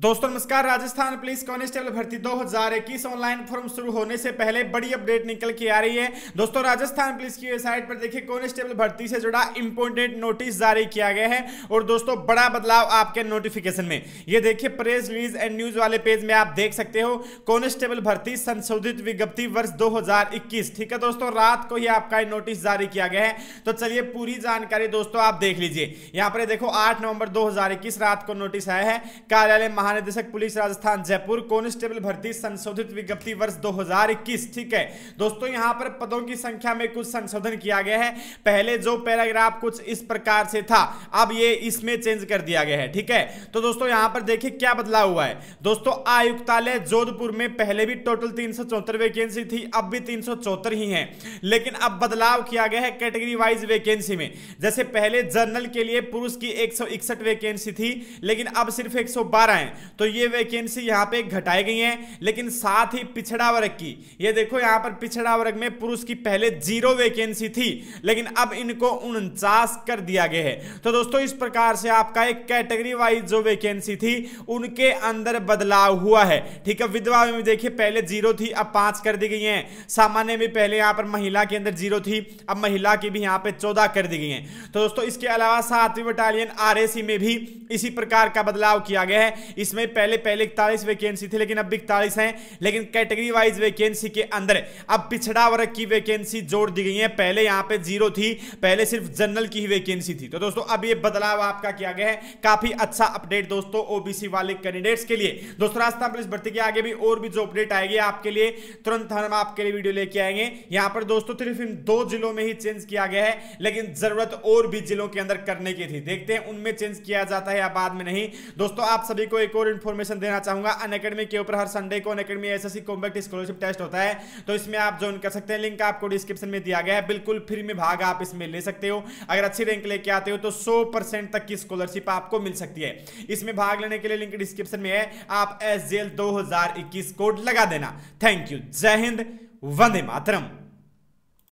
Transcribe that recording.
दोस्तों नमस्कार Rajasthan police constable भर्ती 2021 ऑनलाइन फॉर्म शुरू होने से पहले बड़ी अपडेट निकल के आ रही है दोस्तों राजस्थान पुलिस की वेबसाइट पर देखिए कांस्टेबल भर्ती से जुड़ा इंपोर्टेंट नोटिस जारी किया गया है और दोस्तों बड़ा बदलाव आपके नोटिफिकेशन में ये देखिए प्रेस रिलीज एंड न्यूज वाले पेज में आप देख सकते हो कॉन्स्टेबल भर्ती संशोधित विज्ञप्ति वर्ष दो ठीक है दोस्तों रात को ही आपका नोटिस जारी किया गया है तो चलिए पूरी जानकारी दोस्तों आप देख लीजिए यहाँ पर देखो आठ नवंबर दो रात को नोटिस आया है कार्यालय महानिदेशक पुलिस राजस्थान जयपुर कॉन्स्टेबल भर्ती संशोधित विज्ञप्ति वर्ष 2021 ठीक है दोस्तों यहां पर पदों की संख्या में कुछ संशोधन किया गया है पहले जो पैराग्राफ कुछ इस प्रकार से था अब ये इसमें चेंज कर दिया गया है ठीक है तो दोस्तों यहां पर देखिए क्या बदलाव हुआ है दोस्तों आयुक्तालय जोधपुर में पहले भी टोटल तीन वैकेंसी थी अब भी तीन ही है लेकिन अब बदलाव किया गया है कैटेगरी वाइज वैकेंसी में जैसे पहले जर्नल के लिए पुरुष की एक वैकेंसी थी लेकिन अब सिर्फ एक है है तो ये वैकेंसी यहाँ पे घटाई गई है लेकिन साथ ही पिछड़ा वर्ग की ये देखो यहाँ पर पिछड़ा वर्ग में पुरुष की पहले जीरो वैकेंसी थी लेकिन अब इनको उनचास कर दिया गया है तो दोस्तों इस प्रकार से आपका एक कैटेगरी वाइज जो वैकेंसी थी उनके अंदर बदलाव हुआ है ठीक है विधवा में देखिए पहले जीरो थी अब पांच कर दी गई है सामान्य में पहले यहाँ पर महिला के अंदर जीरो थी अब महिला की भी यहाँ पे चौदह कर दी गई है तो दोस्तों इसके अलावा सातवीं बटालियन आर में भी इसी प्रकार का बदलाव किया गया है इसमें पहले पहले इकतालीस वैकेंसी थी लेकिन अब इकतालीस हैं लेकिन कैटेगरी वाइज वैकेंसी के अंदर अब पिछड़ा वर्ग की वैकेंसी जोड़ दी गई है पहले यहाँ पे जीरो थी पहले सिर्फ जनरल की ही वैकेंसी थी तो दोस्तों अब ये बदलाव आपका किया गया है काफी अच्छा अपडेट दोस्तों ओबीसी वाले कैंडिडेट्स के लिए दोस्तों राजस्थान पुलिस भर्ती के आगे भी और भी जो अपडेट आएगी आपके लिए तुरंत हम आपके लिए वीडियो लेके आएंगे यहाँ पर दोस्तों सिर्फ इन दो जिलों में ही चेंज किया गया है लेकिन जरूरत और भी जिलों के अंदर करने की थी देखते हैं उनमें चेंज किया जाता है या बाद में नहीं दोस्तों आप सभी को एक और इन्फॉर्मेशन देना चाहूंगा अन के ऊपर हर संडे को Unacademy's combat scholarship test होता है तो इसमें आप ज्वाइन कर सकते हैं लिंक आपको डिस्क्रिप्शन में दिया गया है बिल्कुल फ्री में भाग आप इसमें ले सकते हो अगर अच्छी रैंक लेके आते हो तो सौ तक की स्कॉलरशिप आपको मिल सकती है इसमें भाग लेने के लिए लिंक डिस्क्रिप्शन में है आप एस जेल कोड लगा देना थैंक यू जय हिंद वंदे मातरम